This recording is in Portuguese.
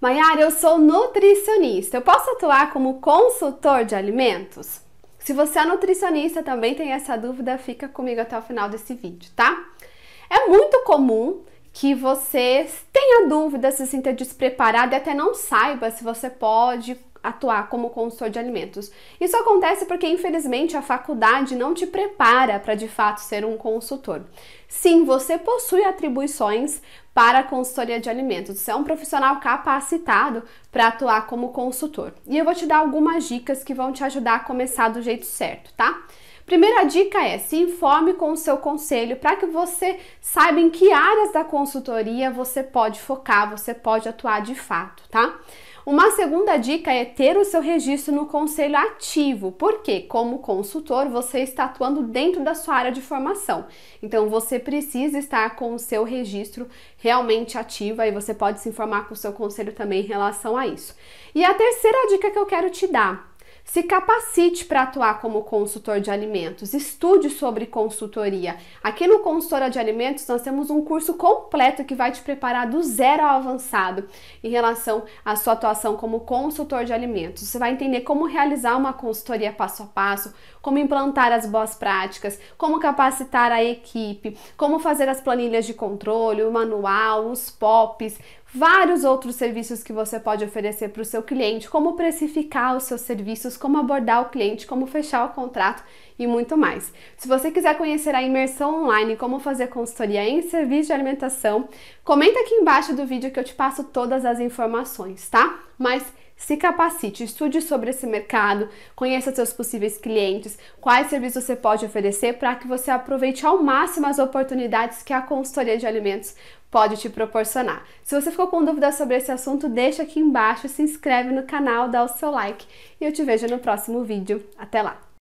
Maiara, eu sou nutricionista. Eu posso atuar como consultor de alimentos? Se você é nutricionista também tem essa dúvida, fica comigo até o final desse vídeo, tá? É muito comum que você tenha dúvida, se sinta despreparado e até não saiba se você pode atuar como consultor de alimentos. Isso acontece porque, infelizmente, a faculdade não te prepara para de fato ser um consultor. Sim, você possui atribuições para a consultoria de alimentos. Você é um profissional capacitado para atuar como consultor. E eu vou te dar algumas dicas que vão te ajudar a começar do jeito certo, tá? Primeira dica é se informe com o seu conselho para que você saiba em que áreas da consultoria você pode focar, você pode atuar de fato, tá? Uma segunda dica é ter o seu registro no conselho ativo, porque como consultor você está atuando dentro da sua área de formação. Então você precisa estar com o seu registro realmente ativo e você pode se informar com o seu conselho também em relação a isso. E a terceira dica que eu quero te dar se capacite para atuar como consultor de alimentos, estude sobre consultoria. Aqui no Consultora de Alimentos nós temos um curso completo que vai te preparar do zero ao avançado em relação à sua atuação como consultor de alimentos. Você vai entender como realizar uma consultoria passo a passo, como implantar as boas práticas, como capacitar a equipe, como fazer as planilhas de controle, o manual, os POPs, vários outros serviços que você pode oferecer para o seu cliente, como precificar os seus serviços, como abordar o cliente, como fechar o contrato e muito mais. Se você quiser conhecer a imersão online, como fazer consultoria em serviço de alimentação, comenta aqui embaixo do vídeo que eu te passo todas as informações, tá? Mas se capacite, estude sobre esse mercado, conheça seus possíveis clientes, quais serviços você pode oferecer para que você aproveite ao máximo as oportunidades que a consultoria de alimentos pode te proporcionar. Se você ficou com dúvidas sobre esse assunto, deixa aqui embaixo, se inscreve no canal, dá o seu like e eu te vejo no próximo vídeo. Até lá!